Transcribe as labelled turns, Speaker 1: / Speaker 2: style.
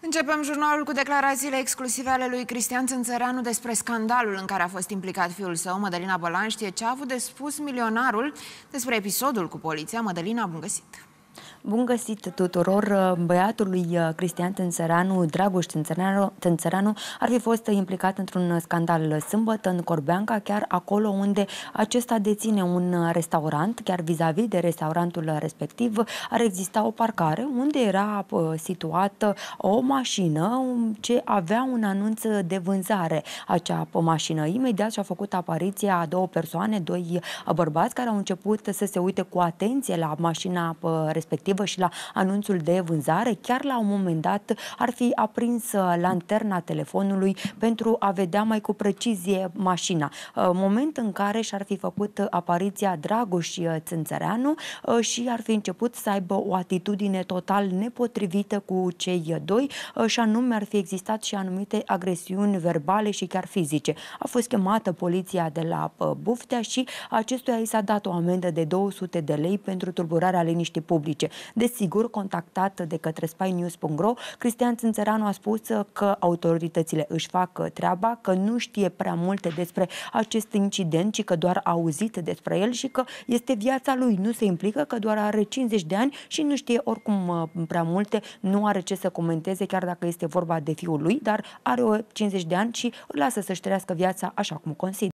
Speaker 1: Începem jurnalul cu declarațiile exclusive ale lui Cristian Țânțăreanu despre scandalul în care a fost implicat fiul său, Mădălina Bălan, știe ce a avut de spus milionarul despre episodul cu poliția. Mădălina, bun găsit!
Speaker 2: Bun găsit tuturor! Uh, băiatului uh, Cristian Tânțăranu, Dragoș Tânțăranu, Tânțăranu, ar fi fost implicat într-un scandal sâmbătă în Corbeanca, chiar acolo unde acesta deține un uh, restaurant, chiar vis-a-vis -vis de restaurantul respectiv, ar exista o parcare unde era situată o mașină um, ce avea un anunț de vânzare. Acea mașină imediat și-a făcut apariția a două persoane, doi bărbați care au început să se uite cu atenție la mașina respectivă respectivă și la anunțul de vânzare, chiar la un moment dat ar fi aprins uh, lanterna telefonului pentru a vedea mai cu precizie mașina. Uh, moment în care și-ar fi făcut apariția Dragoș uh, Țânțăreanu și ar fi început să aibă o atitudine total nepotrivită cu cei doi și anume ar fi existat și anumite agresiuni verbale și chiar fizice. A fost chemată poliția de la Buftea și acestuia i s-a dat o amendă de 200 de lei pentru tulburarea liniștii publice. Desigur, contactat de către spynews.ro, Cristian Țânțăranu a spus că autoritățile își fac treaba, că nu știe prea multe despre acest incident, ci că doar a auzit despre el și că este viața lui, nu se implică, că doar are 50 de ani și nu știe oricum uh, prea multe, nu are ce să comenteze, chiar dacă este vorba de fiul lui, dar are 50 de ani și îl lasă să-și trăiască viața așa cum consideră.